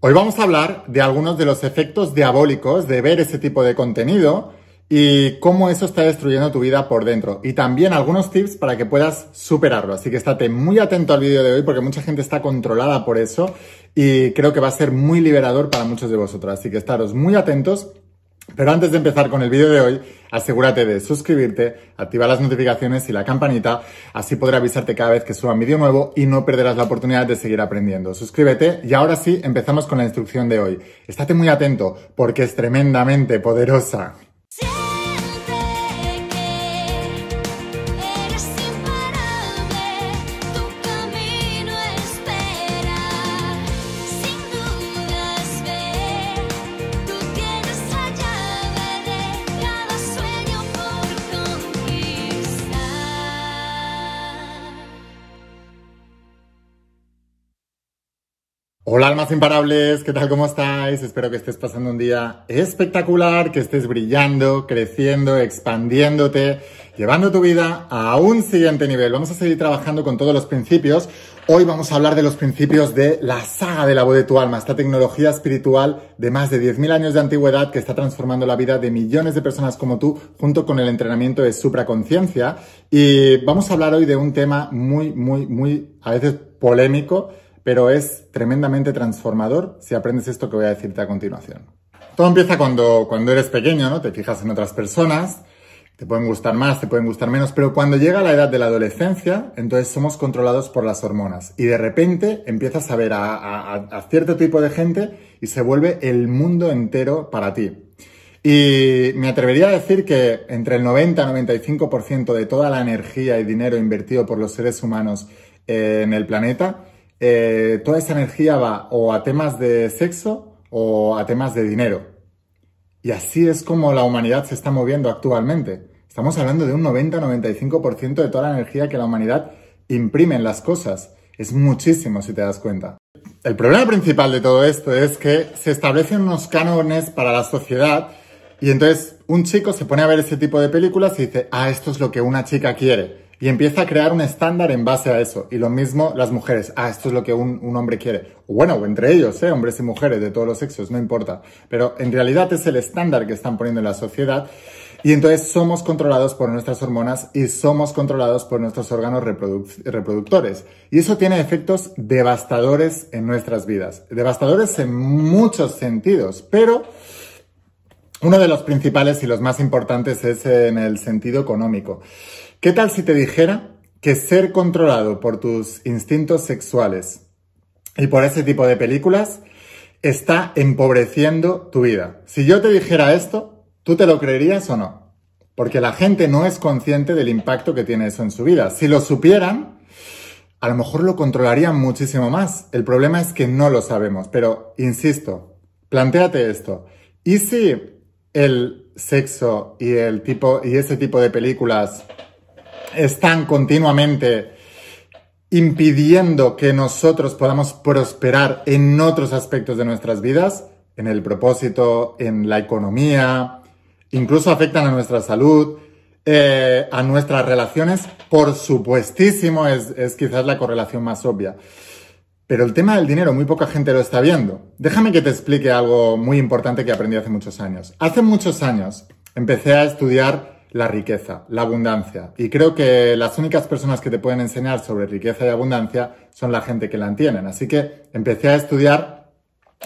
Hoy vamos a hablar de algunos de los efectos diabólicos de ver ese tipo de contenido y cómo eso está destruyendo tu vida por dentro. Y también algunos tips para que puedas superarlo. Así que estate muy atento al vídeo de hoy porque mucha gente está controlada por eso y creo que va a ser muy liberador para muchos de vosotros. Así que estaros muy atentos pero antes de empezar con el vídeo de hoy, asegúrate de suscribirte, activar las notificaciones y la campanita, así podré avisarte cada vez que suba un vídeo nuevo y no perderás la oportunidad de seguir aprendiendo. Suscríbete y ahora sí empezamos con la instrucción de hoy. Estate muy atento porque es tremendamente poderosa. Hola almas imparables, ¿qué tal? ¿Cómo estáis? Espero que estés pasando un día espectacular, que estés brillando, creciendo, expandiéndote, llevando tu vida a un siguiente nivel. Vamos a seguir trabajando con todos los principios. Hoy vamos a hablar de los principios de la saga de la voz de tu alma, esta tecnología espiritual de más de 10.000 años de antigüedad que está transformando la vida de millones de personas como tú, junto con el entrenamiento de supraconciencia. Y vamos a hablar hoy de un tema muy, muy, muy, a veces polémico pero es tremendamente transformador si aprendes esto que voy a decirte a continuación. Todo empieza cuando, cuando eres pequeño, ¿no? Te fijas en otras personas, te pueden gustar más, te pueden gustar menos, pero cuando llega la edad de la adolescencia, entonces somos controlados por las hormonas y de repente empiezas a ver a, cierto tipo de gente y se vuelve el mundo entero para ti. Y me atrevería a decir que entre el 90 y 95% de toda la energía y dinero invertido por los seres humanos en el planeta eh, toda esa energía va o a temas de sexo o a temas de dinero. Y así es como la humanidad se está moviendo actualmente. Estamos hablando de un 90-95% de toda la energía que la humanidad imprime en las cosas. Es muchísimo si te das cuenta. El problema principal de todo esto es que se establecen unos cánones para la sociedad y entonces un chico se pone a ver ese tipo de películas y dice, ah, esto es lo que una chica quiere y empieza a crear un estándar en base a eso. Y lo mismo las mujeres. Ah, esto es lo que un, hombre quiere. bueno, entre ellos, ¿eh? hombres y mujeres de todos los sexos, no importa. Pero en realidad es el estándar que están poniendo en la sociedad. Y entonces somos controlados por nuestras hormonas y somos controlados por nuestros órganos reproductores. Y eso tiene efectos devastadores en nuestras vidas. Devastadores en muchos sentidos, pero... Uno de los principales y los más importantes es en el sentido económico. ¿Qué tal si te dijera que ser controlado por tus instintos sexuales y por ese tipo de películas está empobreciendo tu vida? Si yo te dijera esto, ¿tú te lo creerías o no? Porque la gente no es consciente del impacto que tiene eso en su vida. Si lo supieran, a lo mejor lo controlarían muchísimo más. El problema es que no lo sabemos. Pero, insisto, planteate esto. ¿Y si el sexo y, el tipo, y ese tipo de películas están continuamente impidiendo que nosotros podamos prosperar en otros aspectos de nuestras vidas, en el propósito, en la economía, incluso afectan a nuestra salud, eh, a nuestras relaciones, por supuestísimo, es, es quizás la correlación más obvia. Pero el tema del dinero muy poca gente lo está viendo. Déjame que te explique algo muy importante que aprendí hace muchos años. Hace muchos años empecé a estudiar la riqueza, la abundancia. Y creo que las únicas personas que te pueden enseñar sobre riqueza y abundancia son la gente que la entienden. Así que empecé a estudiar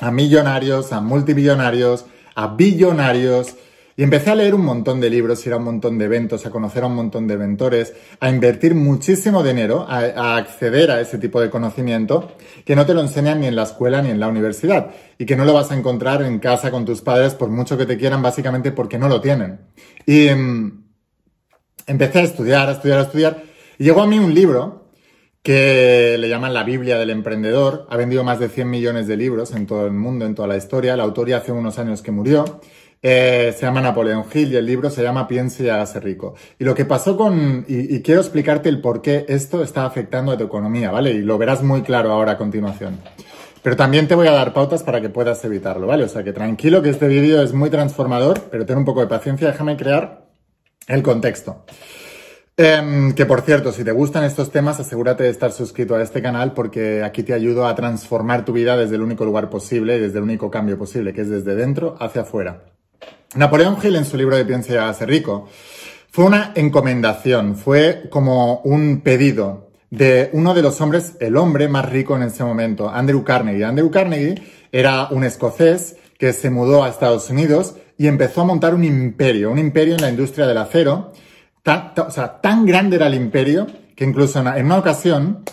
a millonarios, a multimillonarios, a billonarios, y empecé a leer un montón de libros, ir a un montón de eventos, a conocer a un montón de mentores, a invertir muchísimo dinero, a, acceder a ese tipo de conocimiento que no te lo enseñan ni en la escuela ni en la universidad y que no lo vas a encontrar en casa con tus padres por mucho que te quieran, básicamente porque no lo tienen. Y mm, empecé a estudiar, a estudiar, a estudiar. Y llegó a mí un libro que le llaman la Biblia del Emprendedor. Ha vendido más de 100 millones de libros en todo el mundo, en toda la historia. La autoría hace unos años que murió. Eh, se llama Napoleón Hill y el libro se llama Piense y hágase rico. Y lo que pasó con, y, quiero explicarte el por qué esto está afectando a tu economía, ¿vale? Y lo verás muy claro ahora a continuación. Pero también te voy a dar pautas para que puedas evitarlo, ¿vale? O sea que tranquilo que este vídeo es muy transformador, pero ten un poco de paciencia, déjame crear el contexto. Em, que por cierto, si te gustan estos temas, asegúrate de estar suscrito a este canal porque aquí te ayudo a transformar tu vida desde el único lugar posible, Y desde el único cambio posible, que es desde dentro hacia afuera. Napoleón Hill en su libro de Piensa y hágase rico fue una encomendación, fue como un pedido de uno de los hombres, el hombre más rico en ese momento, Andrew Carnegie. Andrew Carnegie era un escocés que se mudó a Estados Unidos y empezó a montar un imperio, un imperio en la industria del acero. Tan, o sea, tan grande era el imperio que incluso en una, ocasión,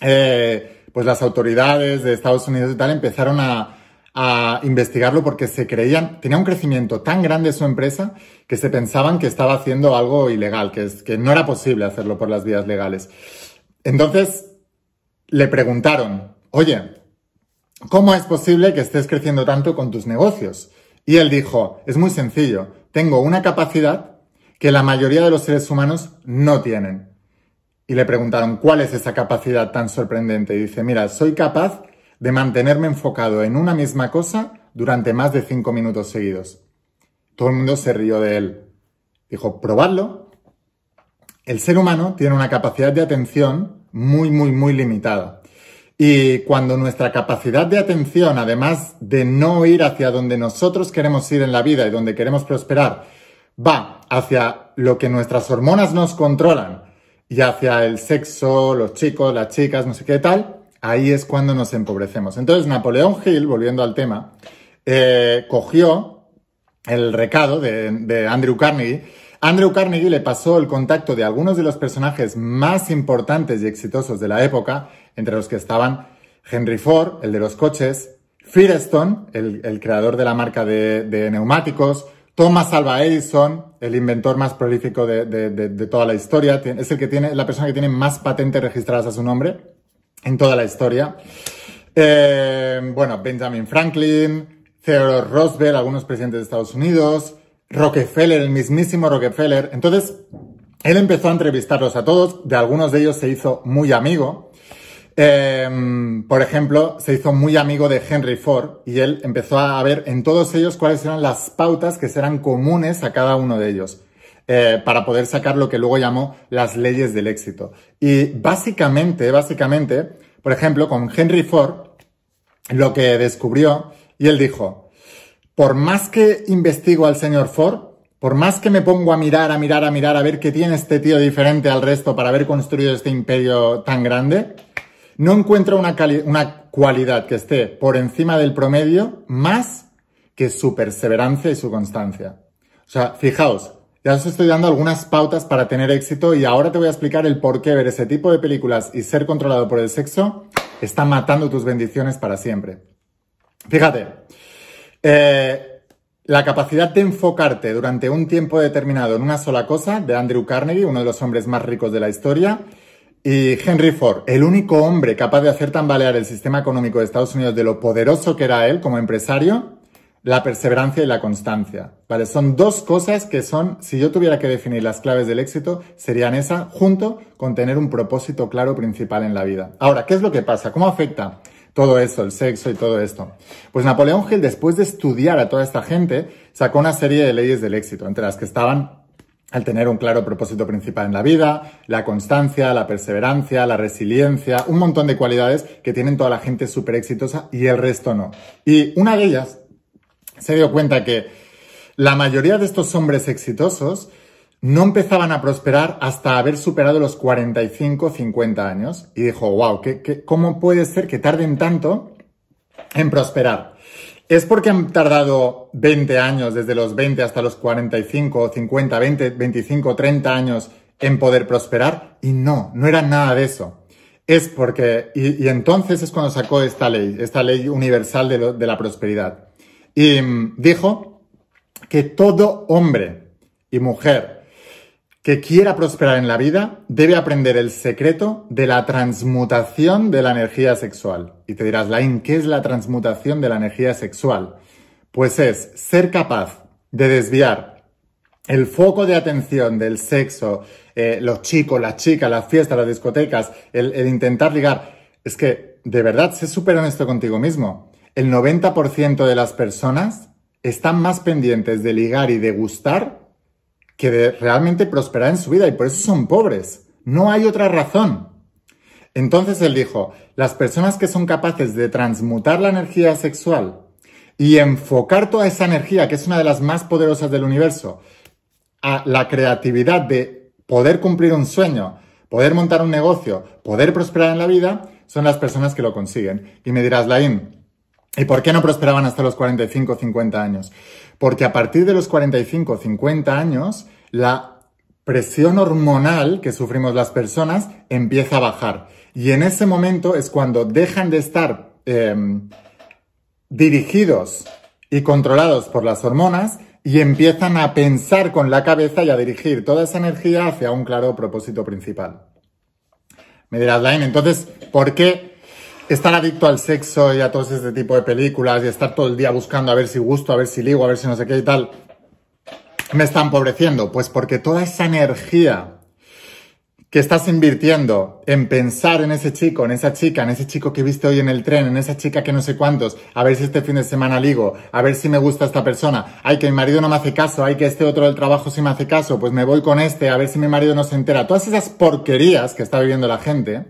eh, pues las autoridades de Estados Unidos y tal empezaron a a investigarlo porque se creían, tenía un crecimiento tan grande su empresa que se pensaban que estaba haciendo algo ilegal, que, que no era posible hacerlo por las vías legales. Entonces le preguntaron, oye, ¿cómo es posible que estés creciendo tanto con tus negocios? Y él dijo, es muy sencillo, tengo una capacidad que la mayoría de los seres humanos no tienen. Y le preguntaron, ¿cuál es esa capacidad tan sorprendente? Y dice, mira, soy capaz de mantenerme enfocado en una misma cosa durante más de cinco minutos seguidos. Todo el mundo se rió de él. Dijo, probadlo. El ser humano tiene una capacidad de atención muy, muy, muy limitada. Y cuando nuestra capacidad de atención, además de no ir hacia donde nosotros queremos ir en la vida y donde queremos prosperar, va hacia lo que nuestras hormonas nos controlan y hacia el sexo, los chicos, las chicas, no sé qué tal, ahí es cuando nos empobrecemos. Entonces, Napoleón Hill, volviendo al tema, eh, cogió el recado de, Andrew Carnegie. Andrew Carnegie le pasó el contacto de algunos de los personajes más importantes y exitosos de la época, entre los que estaban Henry Ford, el de los coches, Firestone, el, creador de la marca de, neumáticos, Thomas Alva Edison, el inventor más prolífico de, toda la historia, es el que tiene, la persona que tiene más patentes registradas a su nombre, en toda la historia. Eh, bueno, Benjamin Franklin, Theodore Roosevelt, algunos presidentes de Estados Unidos, Rockefeller, el mismísimo Rockefeller. Entonces, él empezó a entrevistarlos a todos, de algunos de ellos se hizo muy amigo. Eh, por ejemplo, se hizo muy amigo de Henry Ford y él empezó a ver en todos ellos cuáles eran las pautas que serán comunes a cada uno de ellos. Eh, para poder sacar lo que luego llamó las leyes del éxito. Y básicamente, básicamente, por ejemplo, con Henry Ford, lo que descubrió, y él dijo, por más que investigo al señor Ford, por más que me pongo a mirar, a mirar, a mirar, a ver qué tiene este tío diferente al resto para haber construido este imperio tan grande, no encuentro una, una cualidad que esté por encima del promedio más que su perseverancia y su constancia. O sea, fijaos, ya os estoy dando algunas pautas para tener éxito y ahora te voy a explicar el por qué ver ese tipo de películas y ser controlado por el sexo está matando tus bendiciones para siempre. Fíjate, eh, la capacidad de enfocarte durante un tiempo determinado en una sola cosa de Andrew Carnegie, uno de los hombres más ricos de la historia, y Henry Ford, el único hombre capaz de hacer tambalear el sistema económico de Estados Unidos de lo poderoso que era él como empresario, la perseverancia y la constancia. ¿Vale? Son dos cosas que son, si yo tuviera que definir las claves del éxito, serían esa, junto con tener un propósito claro principal en la vida. Ahora, ¿qué es lo que pasa? ¿Cómo afecta todo eso, el sexo y todo esto? Pues Napoleón Hill, después de estudiar a toda esta gente, sacó una serie de leyes del éxito, entre las que estaban al tener un claro propósito principal en la vida, la constancia, la perseverancia, la resiliencia, un montón de cualidades que tienen toda la gente súper exitosa y el resto no. Y una de ellas se dio cuenta que la mayoría de estos hombres exitosos no empezaban a prosperar hasta haber superado los 45, 50 años. Y dijo, wow, cómo puede ser que tarden tanto en prosperar? ¿Es porque han tardado 20 años, desde los 20 hasta los 45, 50, 20, 25, 30 años en poder prosperar? Y no, no era nada de eso. Es porque, y, entonces es cuando sacó esta ley, esta ley universal de la prosperidad. Y mm, dijo que todo hombre y mujer que quiera prosperar en la vida debe aprender el secreto de la transmutación de la energía sexual. Y te dirás, Lain, ¿qué es la transmutación de la energía sexual? Pues es ser capaz de desviar el foco de atención del sexo, eh, los chicos, las chicas, las fiestas, las discotecas, el, el intentar ligar. Es que, de verdad, sé súper honesto contigo mismo. El 90% de las personas están más pendientes de ligar y de gustar que de realmente prosperar en su vida y por eso son pobres. No hay otra razón. Entonces él dijo, las personas que son capaces de transmutar la energía sexual y enfocar toda esa energía, que es una de las más poderosas del universo, a la creatividad de poder cumplir un sueño, poder montar un negocio, poder prosperar en la vida, son las personas que lo consiguen. Y me dirás, Laín, ¿Y por qué no prosperaban hasta los 45 o 50 años? Porque a partir de los 45 o 50 años, la presión hormonal que sufrimos las personas empieza a bajar. Y en ese momento es cuando dejan de estar em, dirigidos y controlados por las hormonas y empiezan a pensar con la cabeza y a dirigir toda esa energía hacia un claro propósito principal. Me dirás, entonces, ¿por qué estar adicto al sexo y a todo este tipo de películas y estar todo el día buscando a ver si gusto, a ver si ligo, a ver si no sé qué y tal, me está empobreciendo? Pues porque toda esa energía que estás invirtiendo en pensar en ese chico, en esa chica, en ese chico que viste hoy en el tren, en esa chica que no sé cuántos, a ver si este fin de semana ligo, a ver si me gusta esta persona, ay que mi marido no me hace caso, ay que este otro del trabajo sí me hace caso, pues me voy con este, a ver si mi marido no se entera, todas esas porquerías que está viviendo la gente,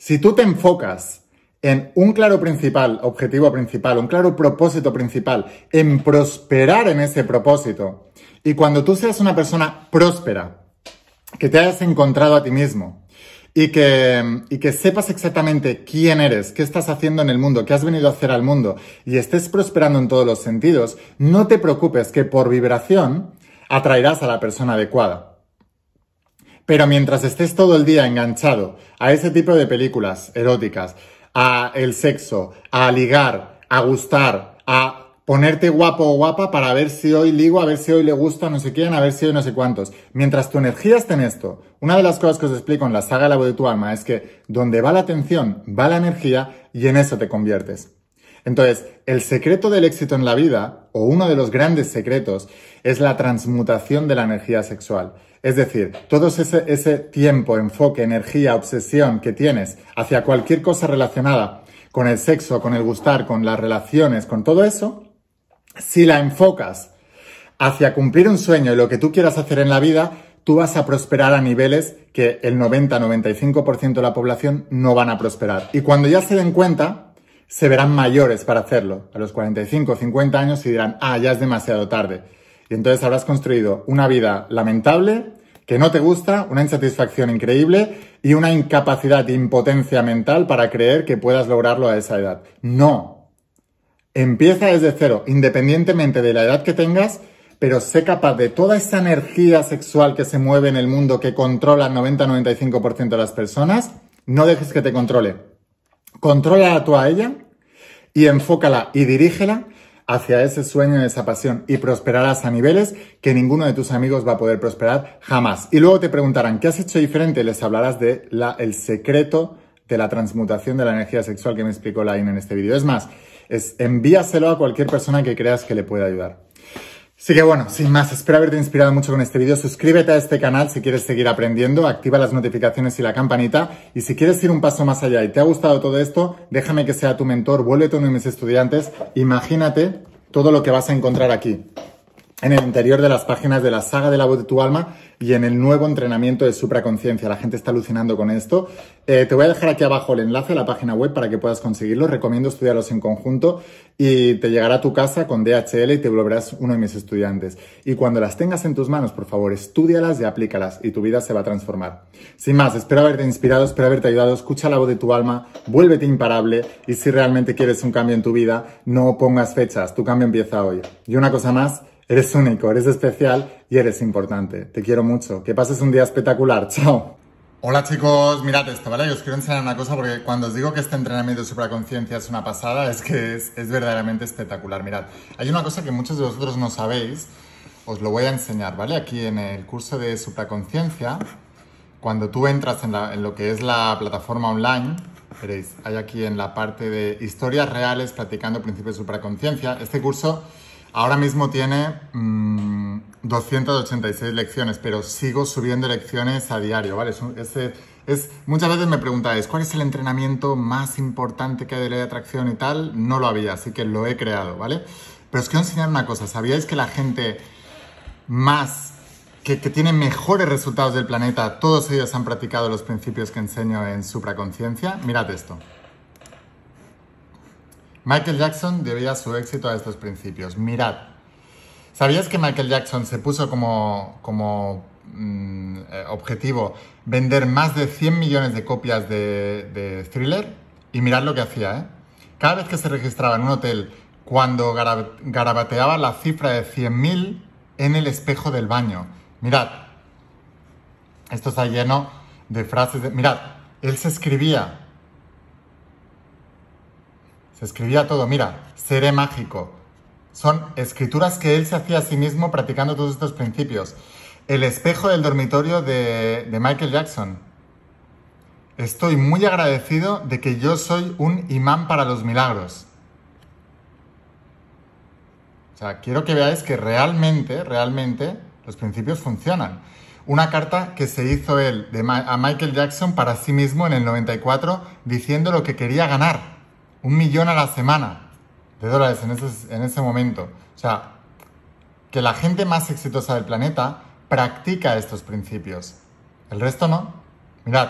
si tú te enfocas en un claro principal, objetivo principal, un claro propósito principal, en prosperar en ese propósito, y cuando tú seas una persona próspera, que te hayas encontrado a ti mismo, y que, y que, sepas exactamente quién eres, qué estás haciendo en el mundo, qué has venido a hacer al mundo y estés prosperando en todos los sentidos, no te preocupes que por vibración atraerás a la persona adecuada. Pero mientras estés todo el día enganchado a ese tipo de películas eróticas, a el sexo, a ligar, a gustar, a ponerte guapo o guapa para ver si hoy ligo, a ver si hoy le gusta no sé quién, a ver si hoy no sé cuántos. Mientras tu energía esté en esto, una de las cosas que os explico en la saga La voz de tu alma es que donde va la atención, va la energía y en eso te conviertes. Entonces, el secreto del éxito en la vida, o uno de los grandes secretos, es la transmutación de la energía sexual. Es decir, todo ese, tiempo, enfoque, energía, obsesión que tienes hacia cualquier cosa relacionada con el sexo, con el gustar, con las relaciones, con todo eso, si la enfocas hacia cumplir un sueño y lo que tú quieras hacer en la vida, tú vas a prosperar a niveles que el 90-95% de la población no van a prosperar. Y cuando ya se den cuenta, se verán mayores para hacerlo. A los 45 50 años y dirán, ah, ya es demasiado tarde. Y entonces habrás construido una vida lamentable, que no te gusta, una insatisfacción increíble y una incapacidad, impotencia mental para creer que puedas lograrlo a esa edad. No. Empieza desde cero, independientemente de la edad que tengas, pero sé capaz de toda esa energía sexual que se mueve en el mundo que controla el 90-95% de las personas, no dejes que te controle. Controla a tú a ella y enfócala y dirígela hacia ese sueño, y esa pasión y prosperarás a niveles que ninguno de tus amigos va a poder prosperar jamás. Y luego te preguntarán, ¿qué has hecho diferente? Les hablarás de el secreto de la transmutación de la energía sexual que me explicó Lain en este vídeo. Es más, envíaselo a cualquier persona que creas que le pueda ayudar. Así que bueno, sin más, espero haberte inspirado mucho con este vídeo. Suscríbete a este canal si quieres seguir aprendiendo, activa las notificaciones y la campanita. Y si quieres ir un paso más allá y te ha gustado todo esto, déjame que sea tu mentor, vuélvete uno de mis estudiantes. Imagínate todo lo que vas a encontrar aquí en el interior de las páginas de la saga de la voz de tu alma y en el nuevo entrenamiento de supraconciencia. La gente está alucinando con esto. Eh, te voy a dejar aquí abajo el enlace a la página web para que puedas conseguirlo. Recomiendo estudiarlos en conjunto y te llegará a tu casa con DHL y te volverás uno de mis estudiantes. Y cuando las tengas en tus manos, por favor, estudialas y aplícalas y tu vida se va a transformar. Sin más, espero haberte inspirado, espero haberte ayudado. Escucha la voz de tu alma, vuélvete imparable y si realmente quieres un cambio en tu vida, no pongas fechas. Tu cambio empieza hoy. Y una cosa más, Eres único, eres especial y eres importante. Te quiero mucho. Que pases un día espectacular. Chao. Hola chicos, mirad esto, ¿vale? Yo Os quiero enseñar una cosa porque cuando os digo que este entrenamiento de supraconciencia es una pasada, es que es, verdaderamente espectacular. Mirad, hay una cosa que muchos de vosotros no sabéis, os lo voy a enseñar, ¿vale? Aquí en el curso de supraconciencia, cuando tú entras en, en lo que es la plataforma online, veréis, hay aquí en la parte de historias reales practicando principios de supraconciencia, este curso Ahora mismo tiene 286 mm, lecciones, pero sigo subiendo lecciones a diario, ¿vale? muchas veces me preguntáis, ¿cuál es el entrenamiento más importante que hay de ley de atracción y tal? No lo había, así que lo he creado, ¿vale? Pero os quiero enseñar una cosa, ¿sabíais que la gente más que, tiene mejores resultados del planeta, todos ellos han practicado los principios que enseño en supraconciencia. Mirad esto. Michael Jackson debía su éxito a estos principios. Mirad, ¿sabías que Michael Jackson se puso como, como mm, eh, objetivo vender más de 100 millones de copias de, thriller? Y mirad lo que hacía, ¿eh? Cada vez que se registraba en un hotel cuando garabateaba la cifra de 100.000 en el espejo del baño. Mirad, esto está lleno de frases de... Mirad, él se escribía se escribía todo, mira, seré mágico. Son escrituras que él se hacía a sí mismo practicando todos estos principios. El espejo del dormitorio de, Michael Jackson. Estoy muy agradecido de que yo soy un imán para los milagros. O sea, quiero que veáis que realmente, realmente los principios funcionan. Una carta que se hizo él a Michael Jackson para sí mismo en el 94 diciendo lo que quería ganar un millón a la semana de dólares en ese, momento. O sea, que la gente más exitosa del planeta practica estos principios. El resto no. Mirad,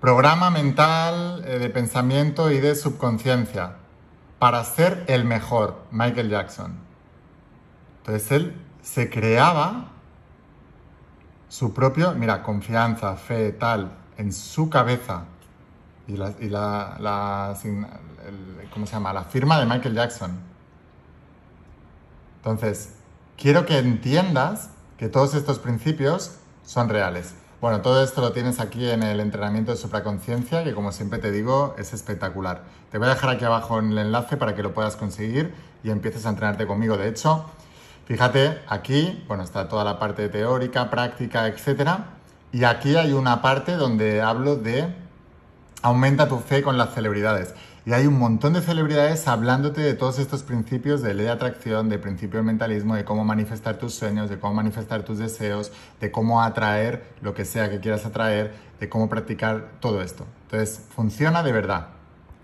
programa mental eh, de pensamiento y de subconsciencia para ser el mejor, Michael Jackson. Entonces él se creaba su propio, mira, confianza, fe, tal, en su cabeza y la, la, ¿cómo se llama? La firma de Michael Jackson. Entonces, quiero que entiendas que todos estos principios son reales. Bueno, todo esto lo tienes aquí en el entrenamiento de supraconciencia, que como siempre te digo, es espectacular. Te voy a dejar aquí abajo en el enlace para que lo puedas conseguir y empieces a entrenarte conmigo. De hecho, fíjate, aquí, bueno, está toda la parte teórica, práctica, etc. Y aquí hay una parte donde hablo de aumenta tu fe con las celebridades. Y hay un montón de celebridades hablándote de todos estos principios de ley de atracción, de principio del mentalismo, de cómo manifestar tus sueños, de cómo manifestar tus deseos, de cómo atraer lo que sea que quieras atraer, de cómo practicar todo esto. Entonces, funciona de verdad.